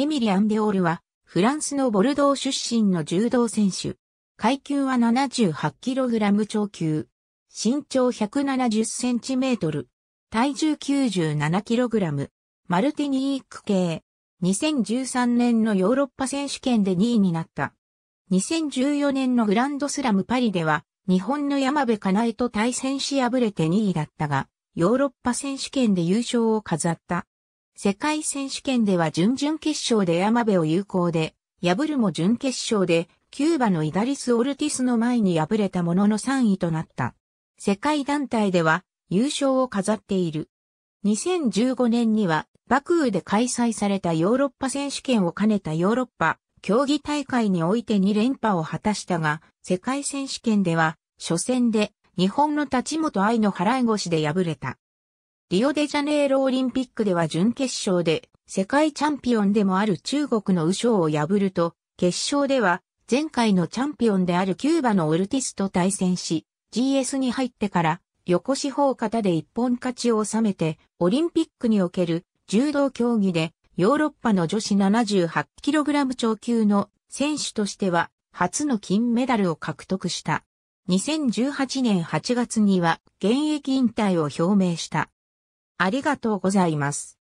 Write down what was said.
エミリアン・デオールは、フランスのボルドー出身の柔道選手。階級は 78kg 超級。身長 170cm。体重 97kg。マルティニーク系。2013年のヨーロッパ選手権で2位になった。2014年のグランドスラムパリでは、日本の山部かなえと対戦し敗れて2位だったが、ヨーロッパ選手権で優勝を飾った。世界選手権では準々決勝で山部を有効で、破るも準決勝で、キューバのイダリス・オルティスの前に敗れたものの3位となった。世界団体では優勝を飾っている。2015年には、バクーで開催されたヨーロッパ選手権を兼ねたヨーロッパ競技大会において2連覇を果たしたが、世界選手権では、初戦で日本の立本愛の払い腰で敗れた。リオデジャネイロオリンピックでは準決勝で世界チャンピオンでもある中国の右シを破ると、決勝では前回のチャンピオンであるキューバのオルティスと対戦し、GS に入ってから横四方型で一本勝ちを収めて、オリンピックにおける柔道競技でヨーロッパの女子 78kg 超級の選手としては初の金メダルを獲得した。2018年8月には現役引退を表明した。ありがとうございます。